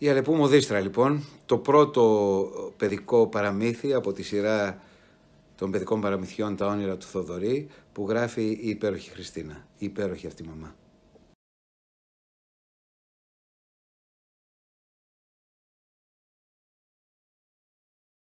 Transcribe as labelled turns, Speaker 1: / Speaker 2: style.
Speaker 1: Η Αλεπού Μοδίστρα λοιπόν, το πρώτο παιδικό παραμύθι από τη σειρά των παιδικών παραμυθιών «Τα όνειρα του Θοδωρή» που γράφει η υπέροχη Χριστίνα, η υπέροχη αυτή μαμά.